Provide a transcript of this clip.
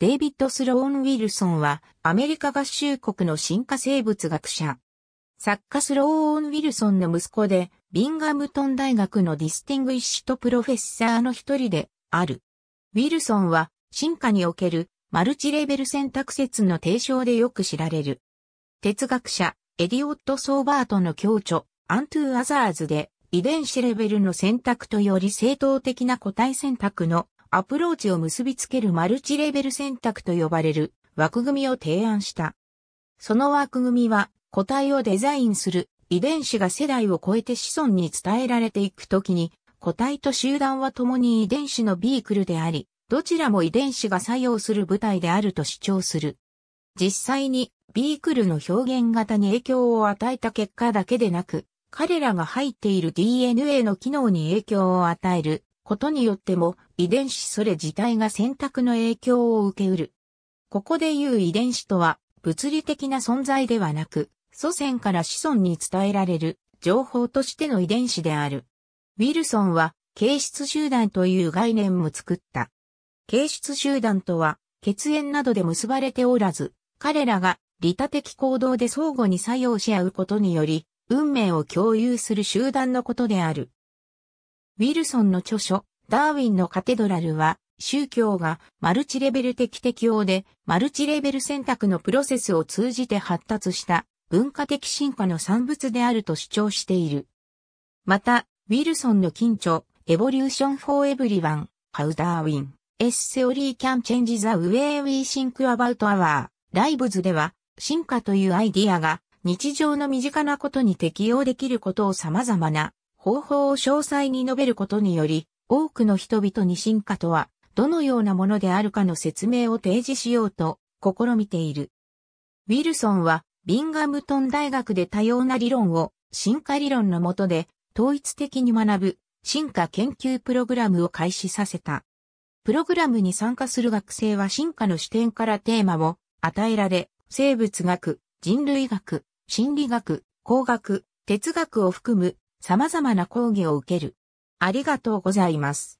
デイビッド・スローン・ウィルソンは、アメリカ合衆国の進化生物学者。作家スローン・ウィルソンの息子で、ビンガムトン大学のディスティングイッシュとプロフェッサーの一人である。ウィルソンは、進化におけるマルチレベル選択説の提唱でよく知られる。哲学者、エディオット・ソーバートの教著、アントゥ・アザーズで、遺伝子レベルの選択とより正当的な個体選択のアプローチを結びつけるマルチレベル選択と呼ばれる枠組みを提案した。その枠組みは個体をデザインする遺伝子が世代を超えて子孫に伝えられていくときに個体と集団は共に遺伝子のビークルであり、どちらも遺伝子が作用する舞台であると主張する。実際にビークルの表現型に影響を与えた結果だけでなく、彼らが入っている DNA の機能に影響を与えることによっても遺伝子それ自体が選択の影響を受けうる。ここで言う遺伝子とは物理的な存在ではなく、祖先から子孫に伝えられる情報としての遺伝子である。ウィルソンは形質集団という概念も作った。形質集団とは血縁などで結ばれておらず、彼らが利他的行動で相互に作用し合うことにより、運命を共有する集団のことである。ウィルソンの著書、ダーウィンのカテドラルは、宗教がマルチレベル的適応で、マルチレベル選択のプロセスを通じて発達した文化的進化の産物であると主張している。また、ウィルソンの近著、エボリューション・フォー・エブリワン、ハウ・ダーウィン、エッセオリー・キャン・チェンジ・ザ・ウェイ・ウィー・シンク・アバウト・アワー、ライブズでは、進化というアイディアが、日常の身近なことに適応できることを様々な方法を詳細に述べることにより、多くの人々に進化とは、どのようなものであるかの説明を提示しようと、試みている。ウィルソンは、ビンガムトン大学で多様な理論を、進化理論の下で、統一的に学ぶ、進化研究プログラムを開始させた。プログラムに参加する学生は進化の視点からテーマを与えられ、生物学、人類学、心理学、工学、哲学を含む様々な講義を受ける。ありがとうございます。